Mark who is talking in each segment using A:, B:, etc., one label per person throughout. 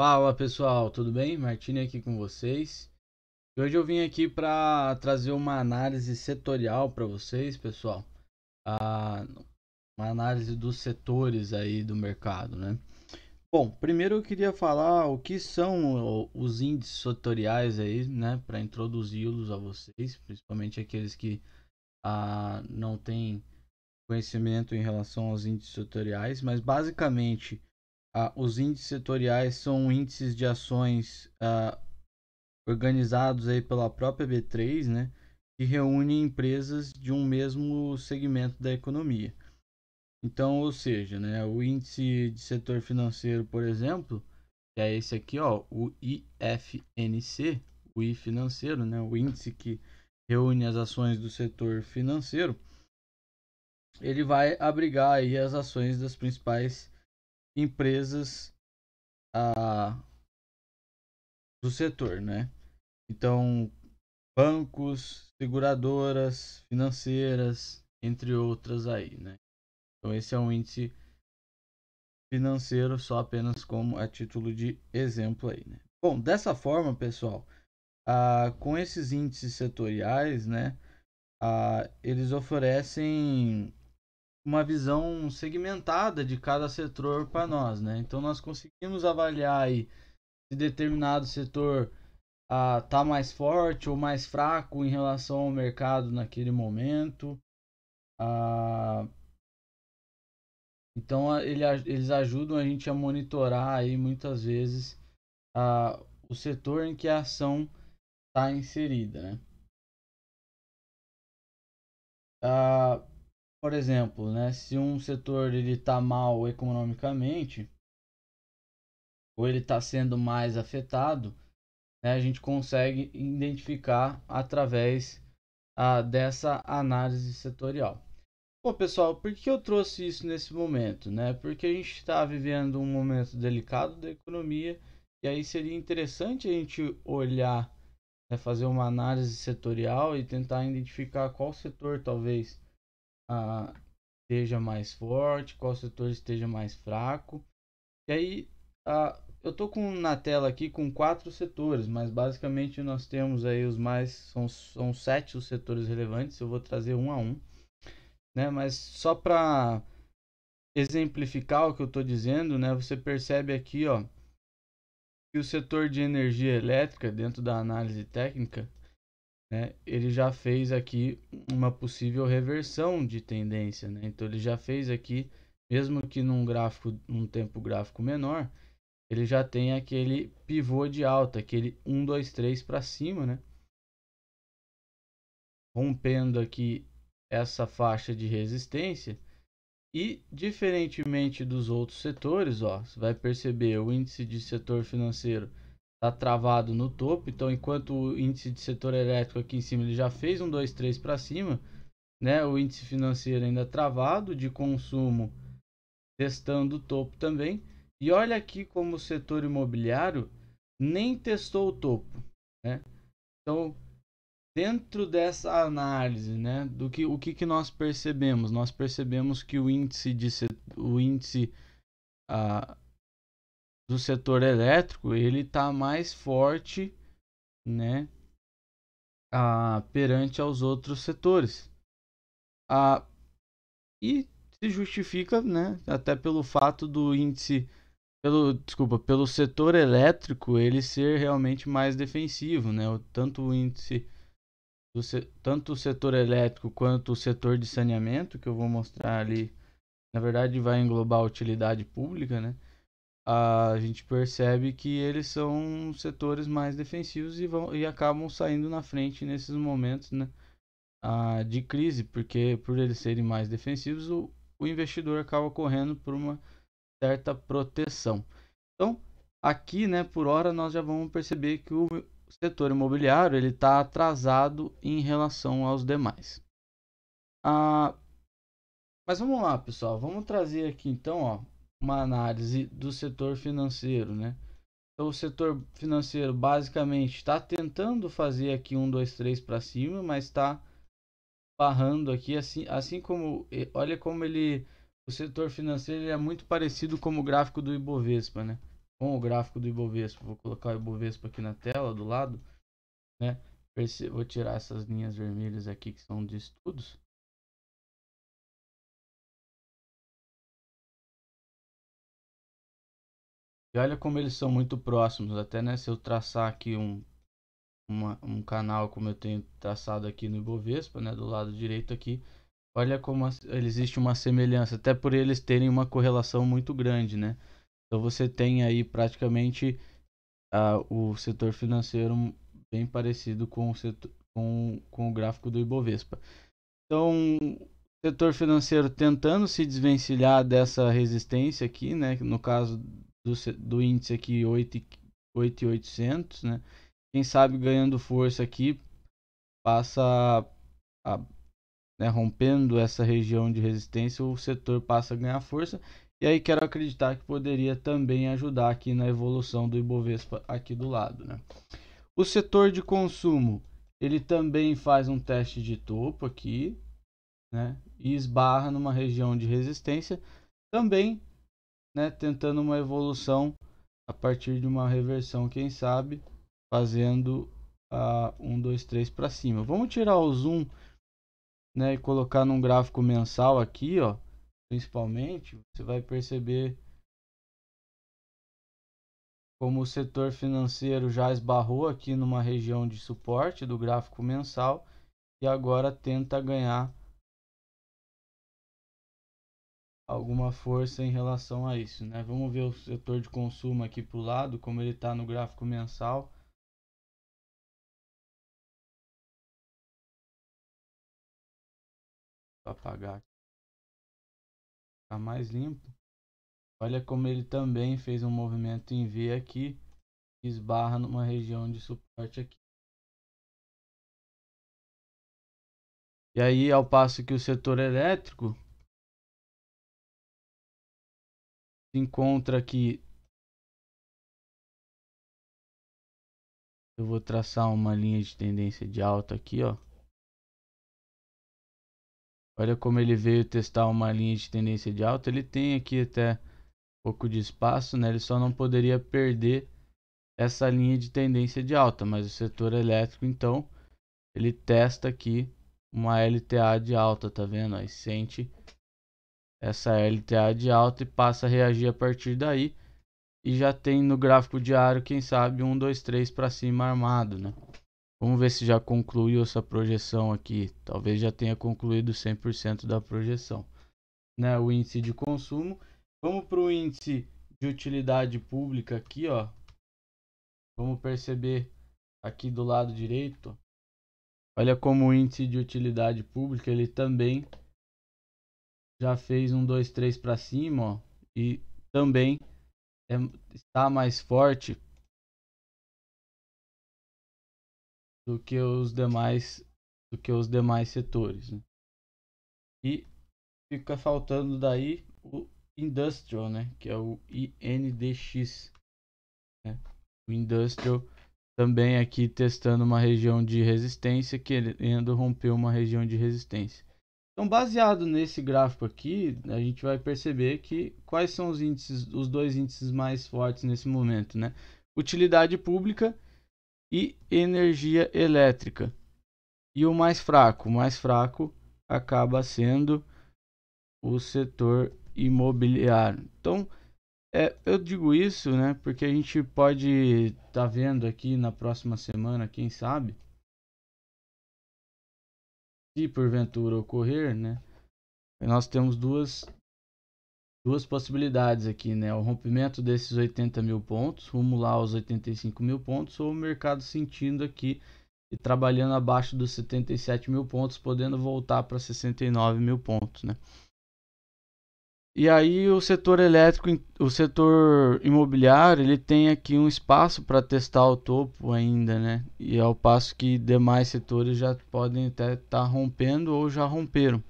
A: Fala pessoal, tudo bem? Martini aqui com vocês. Hoje eu vim aqui para trazer uma análise setorial para vocês, pessoal. Ah, uma análise dos setores aí do mercado, né? Bom, primeiro eu queria falar o que são os índices setoriais aí, né? Para introduzi-los a vocês, principalmente aqueles que ah, não têm conhecimento em relação aos índices setoriais, mas basicamente ah, os índices setoriais são índices de ações ah, organizados aí pela própria B3, né, que reúne empresas de um mesmo segmento da economia. Então, ou seja, né, o índice de setor financeiro, por exemplo, que é esse aqui, ó, o IFNC, o I financeiro, né, o índice que reúne as ações do setor financeiro, ele vai abrigar aí as ações das principais empresas a, do setor, né? Então, bancos, seguradoras, financeiras, entre outras aí, né? Então, esse é um índice financeiro só apenas como a título de exemplo aí, né? Bom, dessa forma, pessoal, a com esses índices setoriais, né, ah, eles oferecem uma visão segmentada de cada setor para nós, né? Então nós conseguimos avaliar aí se determinado setor ah, tá mais forte ou mais fraco em relação ao mercado naquele momento. Ah, então ele, eles ajudam a gente a monitorar aí
B: muitas vezes ah, o setor em que a ação está inserida, né? Ah, por exemplo, né, se um setor ele está mal economicamente,
A: ou ele está sendo mais afetado, né, a gente consegue identificar através a ah, dessa análise setorial. Bom, pessoal, por que eu trouxe isso nesse momento? Né? Porque a gente está vivendo um momento delicado da economia, e aí seria interessante a gente olhar, né, fazer uma análise setorial e tentar identificar qual setor talvez ah, esteja mais forte, qual setor esteja mais fraco. E aí, ah, eu tô com na tela aqui com quatro setores, mas basicamente nós temos aí os mais são, são sete os setores relevantes. Eu vou trazer um a um, né? Mas só para exemplificar o que eu estou dizendo, né? Você percebe aqui, ó, que o setor de energia elétrica dentro da análise técnica né, ele já fez aqui uma possível reversão de tendência. Né? Então ele já fez aqui, mesmo que num gráfico, num tempo gráfico menor, ele já tem aquele pivô de alta, aquele 1, 2, 3 para cima, né? rompendo aqui essa faixa de resistência. E diferentemente dos outros setores, ó, você vai perceber o índice de setor financeiro tá travado no topo, então enquanto o índice de setor elétrico aqui em cima ele já fez um 2 3 para cima, né? O índice financeiro ainda travado de consumo testando o topo também. E olha aqui como o setor imobiliário nem testou o topo, né? Então, dentro dessa análise, né, do que o que, que nós percebemos? Nós percebemos que o índice de o índice a ah, do setor elétrico, ele está mais forte, né, a, perante aos outros setores. A, e se justifica, né, até pelo fato do índice pelo desculpa pelo setor elétrico ele ser realmente mais defensivo né o tanto o índice do tanto o setor elétrico quanto o setor de saneamento que eu vou mostrar ali na verdade vai englobar a utilidade pública né a gente percebe que eles são setores mais defensivos e, vão, e acabam saindo na frente nesses momentos né, ah, de crise, porque por eles serem mais defensivos, o, o investidor acaba correndo por uma certa proteção. Então, aqui, né, por hora, nós já vamos perceber que o setor imobiliário ele está atrasado em relação aos demais. Ah, mas vamos lá, pessoal. Vamos trazer aqui então, ó, uma análise do setor financeiro, né? Então, o setor financeiro basicamente está tentando fazer aqui um, dois, três para cima, mas está barrando aqui, assim, assim como olha como ele o setor financeiro é muito parecido com o gráfico do Ibovespa, né? Com o gráfico do Ibovespa, vou colocar o Ibovespa aqui na tela do lado, né?
B: Vou tirar essas linhas vermelhas aqui que são de estudos. E olha como eles são muito próximos, até né, se eu traçar aqui um, uma, um canal como
A: eu tenho traçado aqui no Ibovespa, né, do lado direito aqui, olha como a, existe uma semelhança, até por eles terem uma correlação muito grande, né? Então você tem aí praticamente a o setor financeiro bem parecido com o, setor, com, com o gráfico do Ibovespa. Então, setor financeiro tentando se desvencilhar dessa resistência aqui, né? No caso do, do índice aqui 8,800, né? Quem sabe ganhando força aqui passa a, né, rompendo essa região de resistência, o setor passa a ganhar força. E aí quero acreditar que poderia também ajudar aqui na evolução do Ibovespa aqui do lado, né? O setor de consumo, ele também faz um teste de topo aqui, né? E esbarra numa região de resistência. Também né, tentando uma evolução a partir de uma reversão, quem sabe, fazendo a 1, 2, 3 para cima. Vamos tirar o zoom né, e colocar num gráfico mensal aqui, ó, principalmente, você vai perceber como o setor financeiro já esbarrou aqui numa região de suporte do gráfico mensal e agora tenta ganhar alguma força em relação a isso, né? Vamos ver o setor de consumo aqui para
B: o lado, como ele está no gráfico mensal. Vou apagar Tá mais limpo. Olha como ele também fez um movimento em V aqui, esbarra numa região de suporte aqui. E aí, ao passo que o setor elétrico encontra aqui. Eu vou traçar uma linha de tendência de alta aqui, ó. Olha como ele veio testar uma
A: linha de tendência de alta. Ele tem aqui até um pouco de espaço, né? Ele só não poderia perder essa linha de tendência de alta. Mas o setor elétrico, então, ele testa aqui uma LTA de alta, tá vendo? Aí sente essa LTA de alta e passa a reagir a partir daí. E já tem no gráfico diário, quem sabe, um, dois, três para cima armado, né? Vamos ver se já concluiu essa projeção aqui. Talvez já tenha concluído 100% da projeção. Né? O índice de consumo. Vamos para o índice de utilidade pública aqui, ó. Vamos perceber aqui do lado direito. Olha como o índice de utilidade pública ele também já fez um, dois, três para cima, ó, e também é, está mais
B: forte do que os demais do que os demais setores, né? E fica
A: faltando daí o industrial, né, que é o INDX, né? O industrial também aqui testando uma região de resistência, querendo romper uma região de resistência. Então, baseado nesse gráfico aqui, a gente vai perceber que quais são os índices, os dois índices mais fortes nesse momento, né? Utilidade pública e energia elétrica. E o mais fraco, o mais fraco acaba sendo o setor imobiliário. Então, é, eu digo isso, né? Porque a gente pode estar tá vendo aqui na próxima semana, quem sabe, se porventura ocorrer, né, nós temos duas, duas possibilidades aqui, né? O rompimento desses 80 mil pontos, rumo lá aos 85 mil pontos, ou o mercado sentindo aqui e trabalhando abaixo dos 77 mil pontos, podendo voltar para 69 mil pontos, né? E aí o setor elétrico, o setor imobiliário, ele tem aqui um espaço para testar o topo ainda, né? E ao passo que demais setores já podem até estar tá rompendo ou já romperam.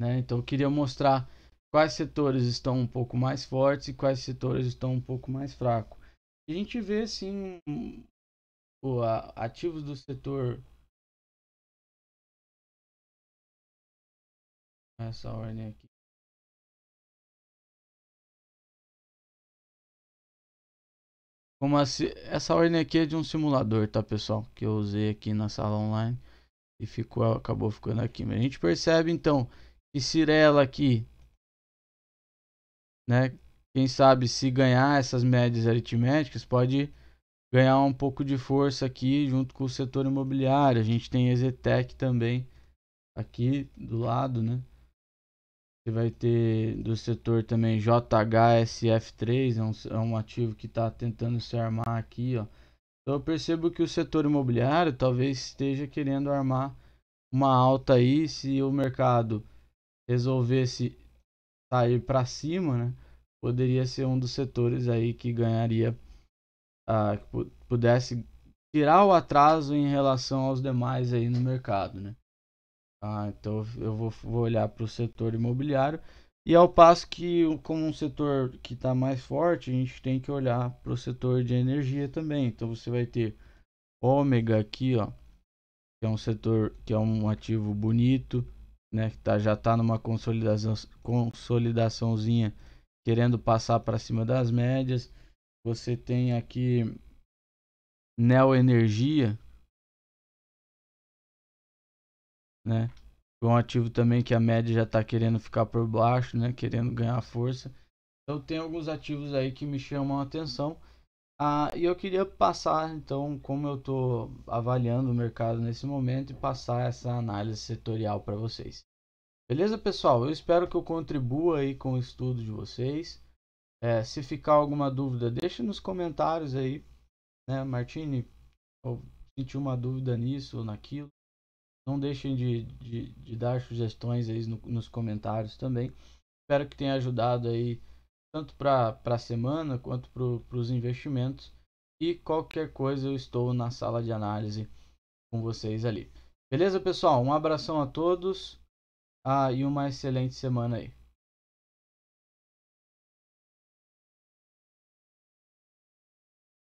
A: Né? Então eu queria mostrar quais setores estão um pouco mais fortes e quais setores estão um pouco mais
B: fracos. a gente vê sim o, ativos do setor essa ordem aqui Como assim? Essa ordem aqui é de um simulador, tá, pessoal? Que eu usei aqui na sala
A: online e ficou, acabou ficando aqui. a gente percebe, então, que Cirela aqui, né? Quem sabe se ganhar essas médias aritméticas, pode ganhar um pouco de força aqui junto com o setor imobiliário. A gente tem Exetec também aqui do lado, né? Você vai ter do setor também JHSF3, é um, é um ativo que está tentando se armar aqui, ó. Então eu percebo que o setor imobiliário talvez esteja querendo armar uma alta aí, se o mercado resolvesse sair para cima, né? Poderia ser um dos setores aí que ganharia, ah, que pudesse tirar o atraso em relação aos demais aí no mercado, né? Ah, então eu vou, vou olhar para o setor imobiliário. E ao passo que, como um setor que está mais forte, a gente tem que olhar para o setor de energia também. Então você vai ter ômega aqui, ó, que é um setor que é um ativo bonito, né? Que tá, já está numa consolidação, consolidaçãozinha, querendo passar para cima das médias.
B: Você tem aqui Neo Energia, né? um ativo também que a média já está querendo ficar
A: por baixo, né? Querendo ganhar força. Então tem alguns ativos aí que me chamam a atenção. Ah, e eu queria passar, então, como eu estou avaliando o mercado nesse momento, e passar essa análise setorial para vocês. Beleza, pessoal? Eu espero que eu contribua aí com o estudo de vocês. É, se ficar alguma dúvida, deixe nos comentários aí, né, Martini? Eu senti uma dúvida nisso ou naquilo. Não deixem de, de, de dar sugestões aí no, nos comentários também. Espero que tenha ajudado aí tanto para a semana quanto para os investimentos. E qualquer coisa eu estou na sala de análise com vocês
B: ali. Beleza, pessoal? Um abração a todos ah, e uma excelente semana aí.